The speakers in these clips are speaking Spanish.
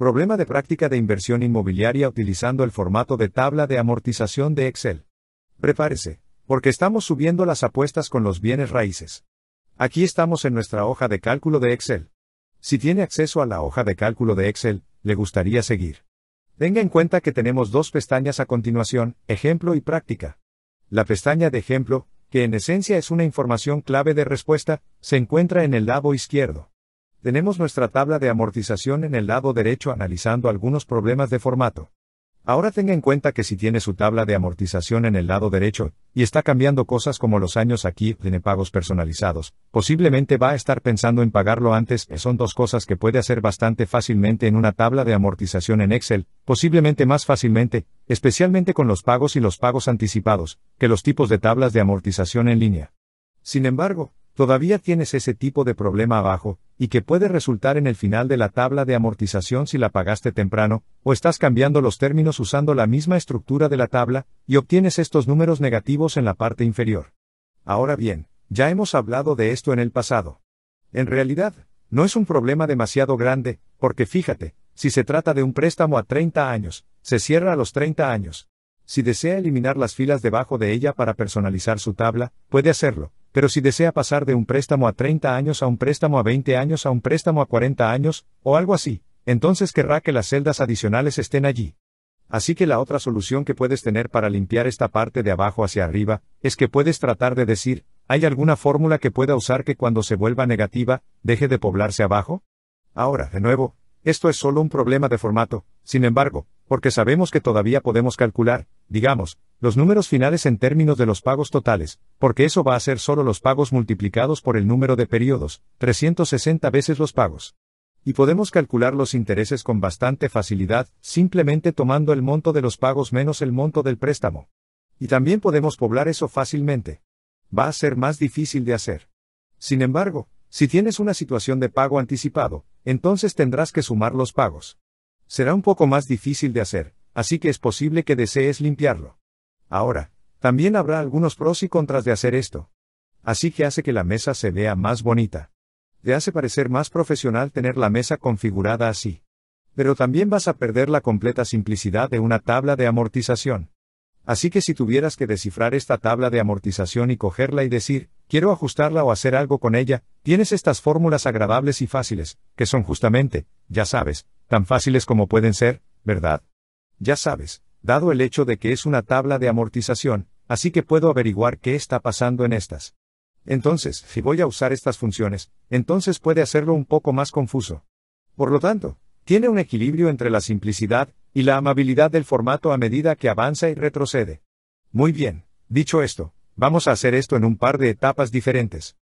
Problema de práctica de inversión inmobiliaria utilizando el formato de tabla de amortización de Excel. Prepárese, porque estamos subiendo las apuestas con los bienes raíces. Aquí estamos en nuestra hoja de cálculo de Excel. Si tiene acceso a la hoja de cálculo de Excel, le gustaría seguir. Tenga en cuenta que tenemos dos pestañas a continuación, ejemplo y práctica. La pestaña de ejemplo, que en esencia es una información clave de respuesta, se encuentra en el lado izquierdo. Tenemos nuestra tabla de amortización en el lado derecho analizando algunos problemas de formato. Ahora tenga en cuenta que si tiene su tabla de amortización en el lado derecho, y está cambiando cosas como los años aquí, tiene pagos personalizados, posiblemente va a estar pensando en pagarlo antes, son dos cosas que puede hacer bastante fácilmente en una tabla de amortización en Excel, posiblemente más fácilmente, especialmente con los pagos y los pagos anticipados, que los tipos de tablas de amortización en línea. Sin embargo, todavía tienes ese tipo de problema abajo, y que puede resultar en el final de la tabla de amortización si la pagaste temprano, o estás cambiando los términos usando la misma estructura de la tabla, y obtienes estos números negativos en la parte inferior. Ahora bien, ya hemos hablado de esto en el pasado. En realidad, no es un problema demasiado grande, porque fíjate, si se trata de un préstamo a 30 años, se cierra a los 30 años. Si desea eliminar las filas debajo de ella para personalizar su tabla, puede hacerlo, pero si desea pasar de un préstamo a 30 años a un préstamo a 20 años a un préstamo a 40 años, o algo así, entonces querrá que las celdas adicionales estén allí. Así que la otra solución que puedes tener para limpiar esta parte de abajo hacia arriba, es que puedes tratar de decir, ¿hay alguna fórmula que pueda usar que cuando se vuelva negativa, deje de poblarse abajo? Ahora, de nuevo, esto es solo un problema de formato, sin embargo, porque sabemos que todavía podemos calcular, digamos, los números finales en términos de los pagos totales, porque eso va a ser solo los pagos multiplicados por el número de periodos, 360 veces los pagos. Y podemos calcular los intereses con bastante facilidad, simplemente tomando el monto de los pagos menos el monto del préstamo. Y también podemos poblar eso fácilmente. Va a ser más difícil de hacer. Sin embargo, si tienes una situación de pago anticipado, entonces tendrás que sumar los pagos. Será un poco más difícil de hacer, así que es posible que desees limpiarlo. Ahora, también habrá algunos pros y contras de hacer esto. Así que hace que la mesa se vea más bonita. Te hace parecer más profesional tener la mesa configurada así. Pero también vas a perder la completa simplicidad de una tabla de amortización. Así que si tuvieras que descifrar esta tabla de amortización y cogerla y decir, quiero ajustarla o hacer algo con ella, tienes estas fórmulas agradables y fáciles, que son justamente, ya sabes, tan fáciles como pueden ser, ¿verdad? Ya sabes, dado el hecho de que es una tabla de amortización, así que puedo averiguar qué está pasando en estas. Entonces, si voy a usar estas funciones, entonces puede hacerlo un poco más confuso. Por lo tanto, tiene un equilibrio entre la simplicidad y la amabilidad del formato a medida que avanza y retrocede. Muy bien, dicho esto, vamos a hacer esto en un par de etapas diferentes.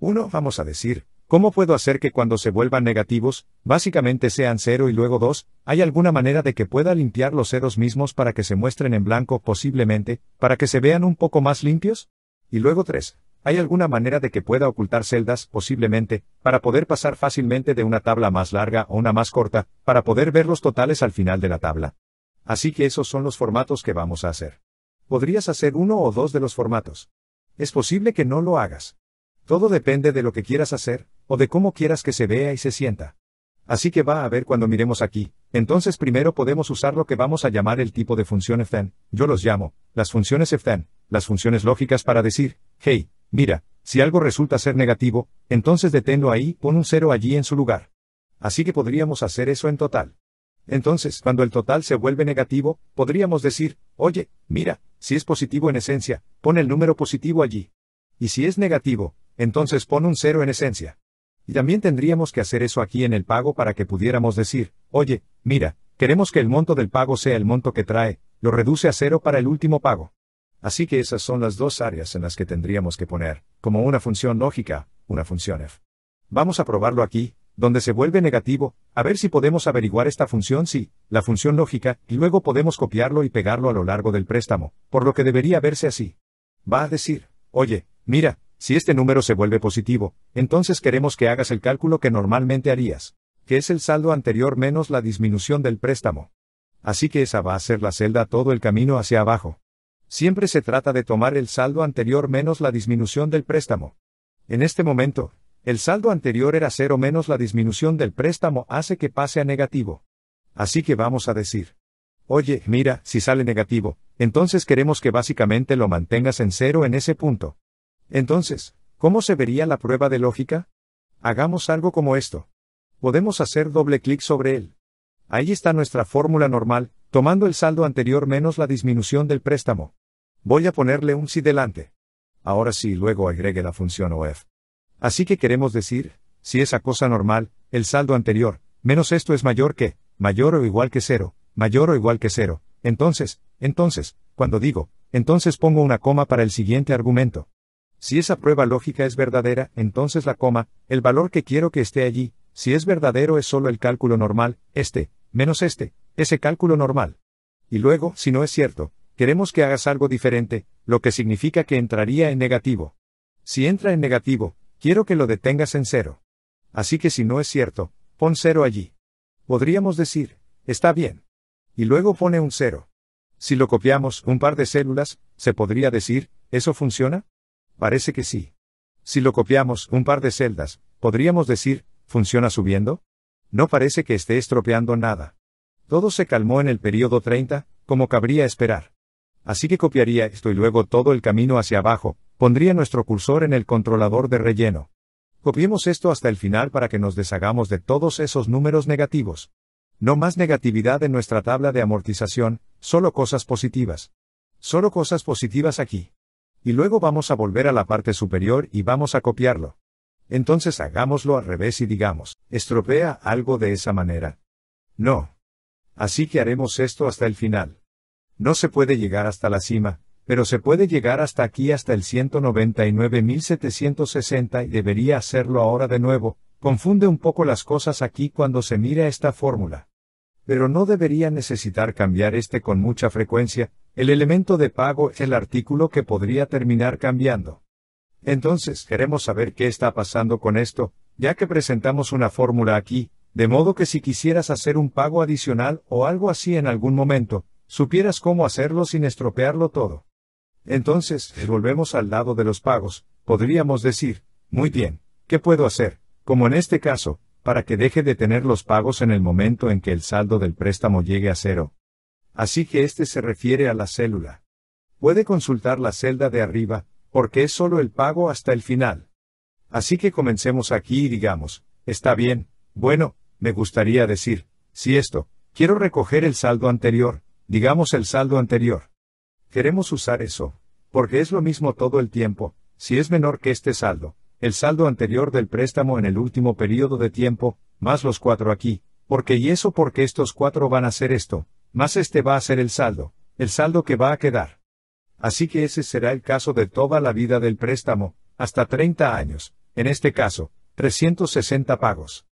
Uno, Vamos a decir, ¿Cómo puedo hacer que cuando se vuelvan negativos, básicamente sean cero y luego dos? ¿Hay alguna manera de que pueda limpiar los ceros mismos para que se muestren en blanco posiblemente, para que se vean un poco más limpios? Y luego 3. ¿Hay alguna manera de que pueda ocultar celdas, posiblemente, para poder pasar fácilmente de una tabla más larga o una más corta, para poder ver los totales al final de la tabla? Así que esos son los formatos que vamos a hacer. Podrías hacer uno o dos de los formatos. Es posible que no lo hagas. Todo depende de lo que quieras hacer, o de cómo quieras que se vea y se sienta. Así que va a ver cuando miremos aquí, entonces primero podemos usar lo que vamos a llamar el tipo de función if-then, yo los llamo, las funciones ftan, las funciones lógicas para decir, hey, mira, si algo resulta ser negativo, entonces deténlo ahí, pon un cero allí en su lugar. Así que podríamos hacer eso en total. Entonces, cuando el total se vuelve negativo, podríamos decir, oye, mira, si es positivo en esencia, pon el número positivo allí. Y si es negativo, entonces pon un cero en esencia. Y también tendríamos que hacer eso aquí en el pago para que pudiéramos decir, oye, mira, queremos que el monto del pago sea el monto que trae, lo reduce a cero para el último pago. Así que esas son las dos áreas en las que tendríamos que poner, como una función lógica, una función f. Vamos a probarlo aquí, donde se vuelve negativo, a ver si podemos averiguar esta función sí, la función lógica, y luego podemos copiarlo y pegarlo a lo largo del préstamo, por lo que debería verse así. Va a decir, oye, mira, si este número se vuelve positivo, entonces queremos que hagas el cálculo que normalmente harías, que es el saldo anterior menos la disminución del préstamo. Así que esa va a ser la celda todo el camino hacia abajo. Siempre se trata de tomar el saldo anterior menos la disminución del préstamo. En este momento, el saldo anterior era cero menos la disminución del préstamo hace que pase a negativo. Así que vamos a decir, oye, mira, si sale negativo, entonces queremos que básicamente lo mantengas en cero en ese punto. Entonces, ¿cómo se vería la prueba de lógica? Hagamos algo como esto. Podemos hacer doble clic sobre él. Ahí está nuestra fórmula normal, tomando el saldo anterior menos la disminución del préstamo. Voy a ponerle un sí delante. Ahora sí, luego agregue la función OF. Así que queremos decir, si esa cosa normal, el saldo anterior, menos esto es mayor que, mayor o igual que cero, mayor o igual que cero, entonces, entonces, cuando digo, entonces pongo una coma para el siguiente argumento. Si esa prueba lógica es verdadera, entonces la coma, el valor que quiero que esté allí, si es verdadero es solo el cálculo normal, este, menos este, ese cálculo normal. Y luego, si no es cierto, queremos que hagas algo diferente, lo que significa que entraría en negativo. Si entra en negativo, quiero que lo detengas en cero. Así que si no es cierto, pon cero allí. Podríamos decir, está bien. Y luego pone un cero. Si lo copiamos un par de células, se podría decir, ¿eso funciona? Parece que sí. Si lo copiamos un par de celdas, podríamos decir, ¿funciona subiendo? No parece que esté estropeando nada. Todo se calmó en el periodo 30, como cabría esperar. Así que copiaría esto y luego todo el camino hacia abajo, pondría nuestro cursor en el controlador de relleno. Copiemos esto hasta el final para que nos deshagamos de todos esos números negativos. No más negatividad en nuestra tabla de amortización, solo cosas positivas. Solo cosas positivas aquí. Y luego vamos a volver a la parte superior y vamos a copiarlo. Entonces hagámoslo al revés y digamos, estropea algo de esa manera. No. Así que haremos esto hasta el final. No se puede llegar hasta la cima, pero se puede llegar hasta aquí hasta el 199.760 y debería hacerlo ahora de nuevo, confunde un poco las cosas aquí cuando se mira esta fórmula. Pero no debería necesitar cambiar este con mucha frecuencia, el elemento de pago es el artículo que podría terminar cambiando. Entonces, queremos saber qué está pasando con esto, ya que presentamos una fórmula aquí, de modo que si quisieras hacer un pago adicional o algo así en algún momento, supieras cómo hacerlo sin estropearlo todo. Entonces, eh, volvemos al lado de los pagos, podríamos decir, muy bien, ¿qué puedo hacer? Como en este caso, para que deje de tener los pagos en el momento en que el saldo del préstamo llegue a cero. Así que este se refiere a la célula. Puede consultar la celda de arriba, porque es solo el pago hasta el final. Así que comencemos aquí y digamos, está bien, bueno, me gustaría decir, si esto, quiero recoger el saldo anterior, digamos el saldo anterior. Queremos usar eso, porque es lo mismo todo el tiempo, si es menor que este saldo, el saldo anterior del préstamo en el último periodo de tiempo, más los cuatro aquí, porque y eso porque estos cuatro van a hacer esto, más este va a ser el saldo, el saldo que va a quedar. Así que ese será el caso de toda la vida del préstamo, hasta 30 años, en este caso, 360 pagos.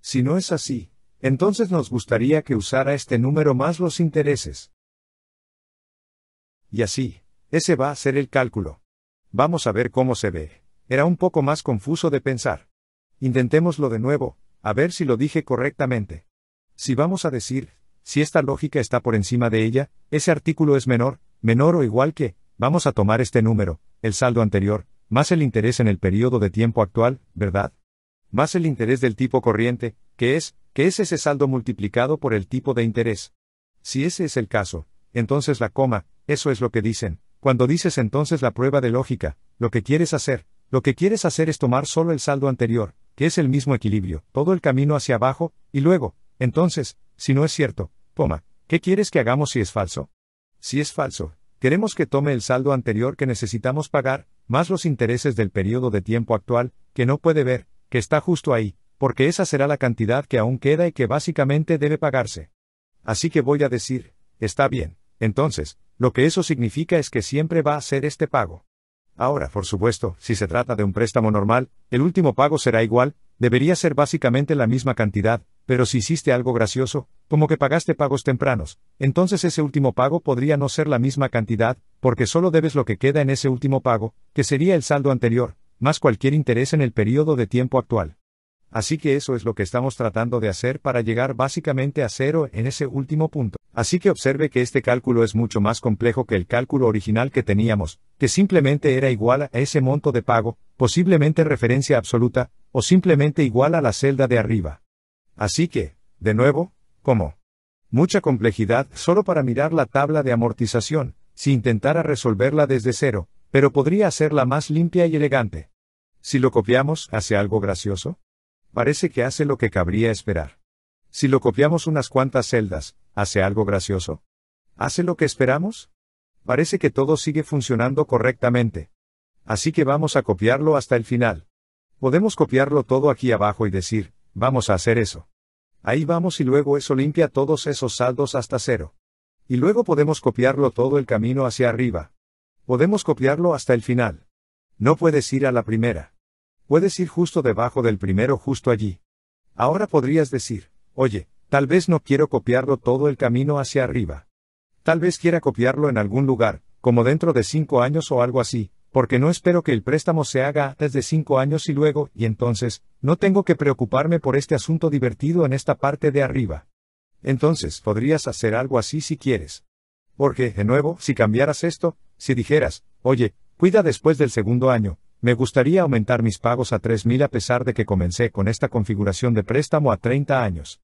Si no es así, entonces nos gustaría que usara este número más los intereses. Y así, ese va a ser el cálculo. Vamos a ver cómo se ve. Era un poco más confuso de pensar. Intentémoslo de nuevo, a ver si lo dije correctamente. Si vamos a decir, si esta lógica está por encima de ella, ese artículo es menor, menor o igual que, vamos a tomar este número, el saldo anterior, más el interés en el periodo de tiempo actual, ¿verdad? Más el interés del tipo corriente, que es, que es ese saldo multiplicado por el tipo de interés. Si ese es el caso, entonces la coma, eso es lo que dicen, cuando dices entonces la prueba de lógica, lo que quieres hacer, lo que quieres hacer es tomar solo el saldo anterior, que es el mismo equilibrio, todo el camino hacia abajo, y luego, entonces, si no es cierto, Poma, ¿qué quieres que hagamos si es falso? Si es falso, queremos que tome el saldo anterior que necesitamos pagar, más los intereses del periodo de tiempo actual, que no puede ver, que está justo ahí, porque esa será la cantidad que aún queda y que básicamente debe pagarse. Así que voy a decir, está bien, entonces, lo que eso significa es que siempre va a ser este pago. Ahora, por supuesto, si se trata de un préstamo normal, el último pago será igual, debería ser básicamente la misma cantidad, pero si hiciste algo gracioso, como que pagaste pagos tempranos, entonces ese último pago podría no ser la misma cantidad, porque solo debes lo que queda en ese último pago, que sería el saldo anterior, más cualquier interés en el periodo de tiempo actual. Así que eso es lo que estamos tratando de hacer para llegar básicamente a cero en ese último punto. Así que observe que este cálculo es mucho más complejo que el cálculo original que teníamos, que simplemente era igual a ese monto de pago, posiblemente referencia absoluta, o simplemente igual a la celda de arriba. Así que, de nuevo, ¿cómo? mucha complejidad solo para mirar la tabla de amortización, si intentara resolverla desde cero, pero podría hacerla más limpia y elegante. Si lo copiamos, ¿hace algo gracioso? Parece que hace lo que cabría esperar. Si lo copiamos unas cuantas celdas, ¿hace algo gracioso? ¿Hace lo que esperamos? Parece que todo sigue funcionando correctamente. Así que vamos a copiarlo hasta el final. Podemos copiarlo todo aquí abajo y decir, Vamos a hacer eso. Ahí vamos y luego eso limpia todos esos saldos hasta cero. Y luego podemos copiarlo todo el camino hacia arriba. Podemos copiarlo hasta el final. No puedes ir a la primera. Puedes ir justo debajo del primero justo allí. Ahora podrías decir, oye, tal vez no quiero copiarlo todo el camino hacia arriba. Tal vez quiera copiarlo en algún lugar, como dentro de cinco años o algo así, porque no espero que el préstamo se haga antes de cinco años y luego, y entonces, no tengo que preocuparme por este asunto divertido en esta parte de arriba. Entonces, podrías hacer algo así si quieres. Porque, de nuevo, si cambiaras esto, si dijeras, oye, cuida después del segundo año, me gustaría aumentar mis pagos a 3.000 a pesar de que comencé con esta configuración de préstamo a 30 años.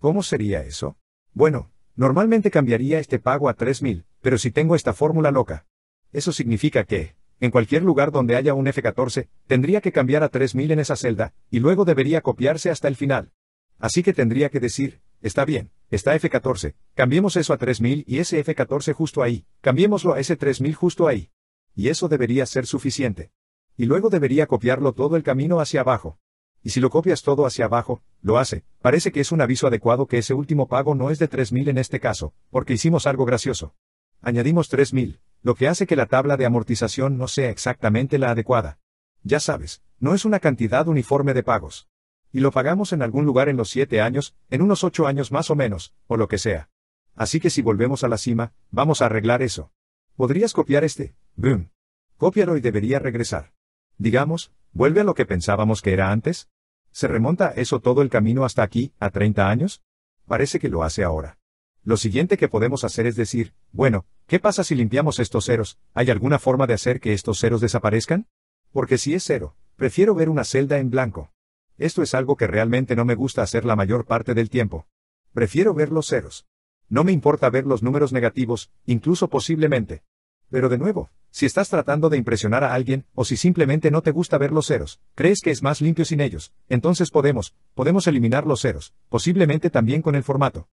¿Cómo sería eso? Bueno, normalmente cambiaría este pago a 3.000, pero si tengo esta fórmula loca. Eso significa que, en cualquier lugar donde haya un F-14, tendría que cambiar a 3000 en esa celda, y luego debería copiarse hasta el final. Así que tendría que decir, está bien, está F-14, cambiemos eso a 3000 y ese F-14 justo ahí, cambiémoslo a ese 3000 justo ahí. Y eso debería ser suficiente. Y luego debería copiarlo todo el camino hacia abajo. Y si lo copias todo hacia abajo, lo hace, parece que es un aviso adecuado que ese último pago no es de 3000 en este caso, porque hicimos algo gracioso. Añadimos 3000, lo que hace que la tabla de amortización no sea exactamente la adecuada. Ya sabes, no es una cantidad uniforme de pagos. Y lo pagamos en algún lugar en los 7 años, en unos 8 años más o menos, o lo que sea. Así que si volvemos a la cima, vamos a arreglar eso. ¿Podrías copiar este? Boom. Cópialo y debería regresar. Digamos, ¿vuelve a lo que pensábamos que era antes? ¿Se remonta eso todo el camino hasta aquí, a 30 años? Parece que lo hace ahora. Lo siguiente que podemos hacer es decir, bueno, ¿qué pasa si limpiamos estos ceros? ¿Hay alguna forma de hacer que estos ceros desaparezcan? Porque si es cero, prefiero ver una celda en blanco. Esto es algo que realmente no me gusta hacer la mayor parte del tiempo. Prefiero ver los ceros. No me importa ver los números negativos, incluso posiblemente. Pero de nuevo, si estás tratando de impresionar a alguien, o si simplemente no te gusta ver los ceros, crees que es más limpio sin ellos, entonces podemos, podemos eliminar los ceros, posiblemente también con el formato.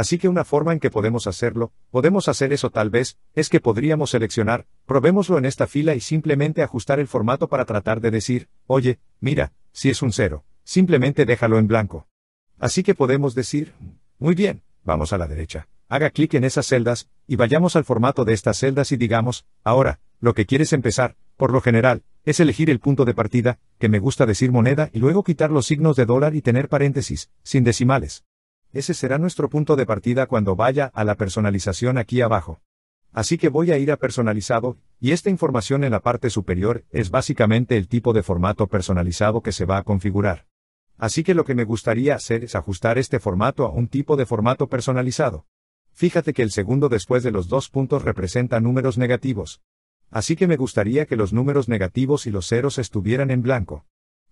Así que una forma en que podemos hacerlo, podemos hacer eso tal vez, es que podríamos seleccionar, probémoslo en esta fila y simplemente ajustar el formato para tratar de decir, oye, mira, si es un cero, simplemente déjalo en blanco. Así que podemos decir, muy bien, vamos a la derecha, haga clic en esas celdas, y vayamos al formato de estas celdas y digamos, ahora, lo que quieres empezar, por lo general, es elegir el punto de partida, que me gusta decir moneda, y luego quitar los signos de dólar y tener paréntesis, sin decimales. Ese será nuestro punto de partida cuando vaya a la personalización aquí abajo. Así que voy a ir a personalizado, y esta información en la parte superior es básicamente el tipo de formato personalizado que se va a configurar. Así que lo que me gustaría hacer es ajustar este formato a un tipo de formato personalizado. Fíjate que el segundo después de los dos puntos representa números negativos. Así que me gustaría que los números negativos y los ceros estuvieran en blanco.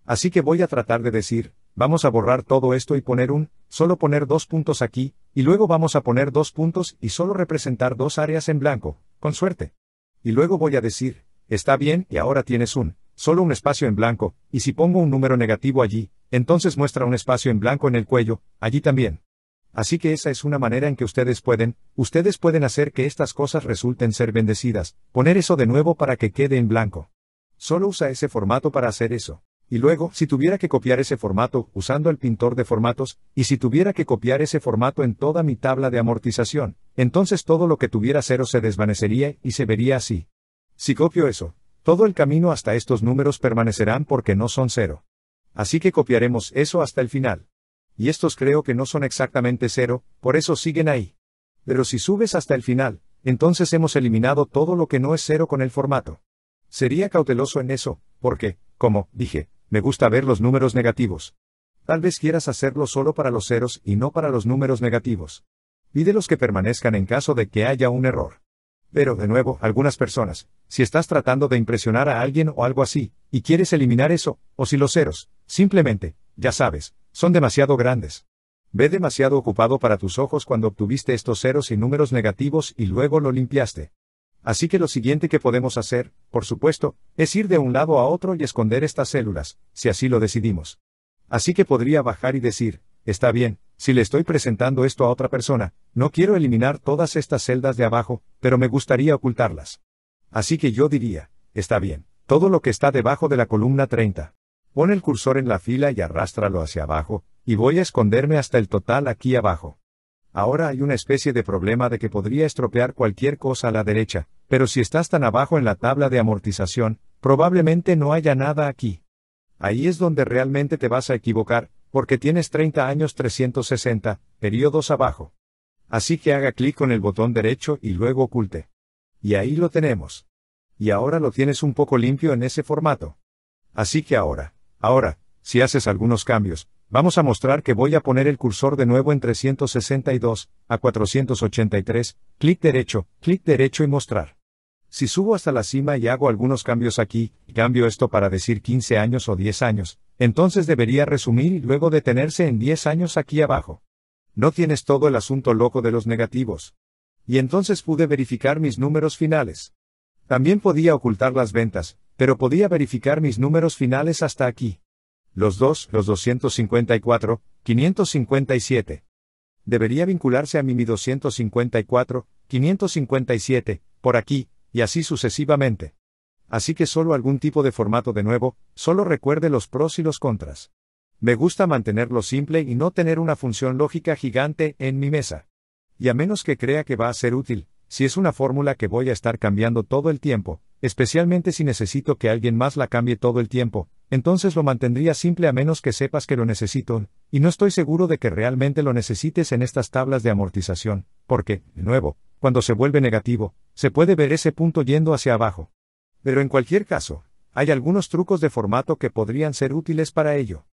Así que voy a tratar de decir, Vamos a borrar todo esto y poner un, solo poner dos puntos aquí, y luego vamos a poner dos puntos y solo representar dos áreas en blanco, con suerte. Y luego voy a decir, está bien y ahora tienes un, solo un espacio en blanco, y si pongo un número negativo allí, entonces muestra un espacio en blanco en el cuello, allí también. Así que esa es una manera en que ustedes pueden, ustedes pueden hacer que estas cosas resulten ser bendecidas, poner eso de nuevo para que quede en blanco. Solo usa ese formato para hacer eso. Y luego, si tuviera que copiar ese formato, usando el pintor de formatos, y si tuviera que copiar ese formato en toda mi tabla de amortización, entonces todo lo que tuviera cero se desvanecería y se vería así. Si copio eso, todo el camino hasta estos números permanecerán porque no son cero. Así que copiaremos eso hasta el final. Y estos creo que no son exactamente cero, por eso siguen ahí. Pero si subes hasta el final, entonces hemos eliminado todo lo que no es cero con el formato. Sería cauteloso en eso, porque, como dije, me gusta ver los números negativos. Tal vez quieras hacerlo solo para los ceros y no para los números negativos. Pide los que permanezcan en caso de que haya un error. Pero, de nuevo, algunas personas, si estás tratando de impresionar a alguien o algo así, y quieres eliminar eso, o si los ceros, simplemente, ya sabes, son demasiado grandes. Ve demasiado ocupado para tus ojos cuando obtuviste estos ceros y números negativos y luego lo limpiaste. Así que lo siguiente que podemos hacer, por supuesto, es ir de un lado a otro y esconder estas células, si así lo decidimos. Así que podría bajar y decir, está bien, si le estoy presentando esto a otra persona, no quiero eliminar todas estas celdas de abajo, pero me gustaría ocultarlas. Así que yo diría, está bien, todo lo que está debajo de la columna 30. Pon el cursor en la fila y arrástralo hacia abajo, y voy a esconderme hasta el total aquí abajo. Ahora hay una especie de problema de que podría estropear cualquier cosa a la derecha, pero si estás tan abajo en la tabla de amortización, probablemente no haya nada aquí. Ahí es donde realmente te vas a equivocar, porque tienes 30 años 360, periodos abajo. Así que haga clic con el botón derecho y luego oculte. Y ahí lo tenemos. Y ahora lo tienes un poco limpio en ese formato. Así que ahora, ahora, si haces algunos cambios, vamos a mostrar que voy a poner el cursor de nuevo en 362, a 483, clic derecho, clic derecho y mostrar. Si subo hasta la cima y hago algunos cambios aquí, cambio esto para decir 15 años o 10 años, entonces debería resumir y luego detenerse en 10 años aquí abajo. No tienes todo el asunto loco de los negativos. Y entonces pude verificar mis números finales. También podía ocultar las ventas, pero podía verificar mis números finales hasta aquí. Los dos, los 254, 557. Debería vincularse a mí mi 254, 557, por aquí, y así sucesivamente. Así que solo algún tipo de formato de nuevo, solo recuerde los pros y los contras. Me gusta mantenerlo simple y no tener una función lógica gigante en mi mesa. Y a menos que crea que va a ser útil, si es una fórmula que voy a estar cambiando todo el tiempo, especialmente si necesito que alguien más la cambie todo el tiempo, entonces lo mantendría simple a menos que sepas que lo necesito, y no estoy seguro de que realmente lo necesites en estas tablas de amortización, porque, de nuevo, cuando se vuelve negativo, se puede ver ese punto yendo hacia abajo. Pero en cualquier caso, hay algunos trucos de formato que podrían ser útiles para ello.